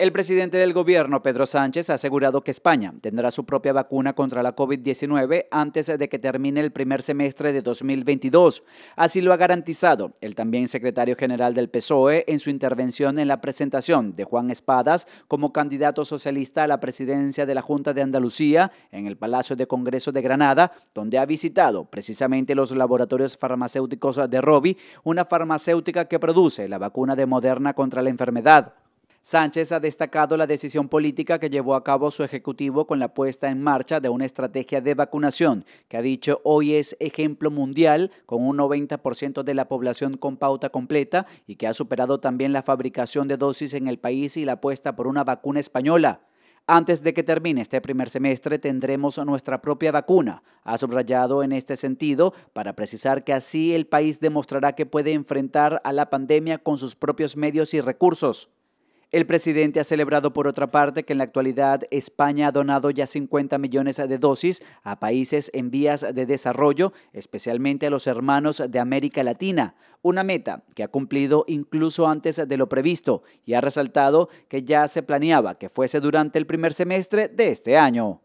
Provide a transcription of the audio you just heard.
El presidente del gobierno, Pedro Sánchez, ha asegurado que España tendrá su propia vacuna contra la COVID-19 antes de que termine el primer semestre de 2022. Así lo ha garantizado el también secretario general del PSOE en su intervención en la presentación de Juan Espadas como candidato socialista a la presidencia de la Junta de Andalucía en el Palacio de Congreso de Granada, donde ha visitado precisamente los laboratorios farmacéuticos de Robi, una farmacéutica que produce la vacuna de Moderna contra la enfermedad. Sánchez ha destacado la decisión política que llevó a cabo su ejecutivo con la puesta en marcha de una estrategia de vacunación, que ha dicho hoy es ejemplo mundial, con un 90% de la población con pauta completa y que ha superado también la fabricación de dosis en el país y la apuesta por una vacuna española. Antes de que termine este primer semestre tendremos nuestra propia vacuna, ha subrayado en este sentido, para precisar que así el país demostrará que puede enfrentar a la pandemia con sus propios medios y recursos. El presidente ha celebrado, por otra parte, que en la actualidad España ha donado ya 50 millones de dosis a países en vías de desarrollo, especialmente a los hermanos de América Latina, una meta que ha cumplido incluso antes de lo previsto y ha resaltado que ya se planeaba que fuese durante el primer semestre de este año.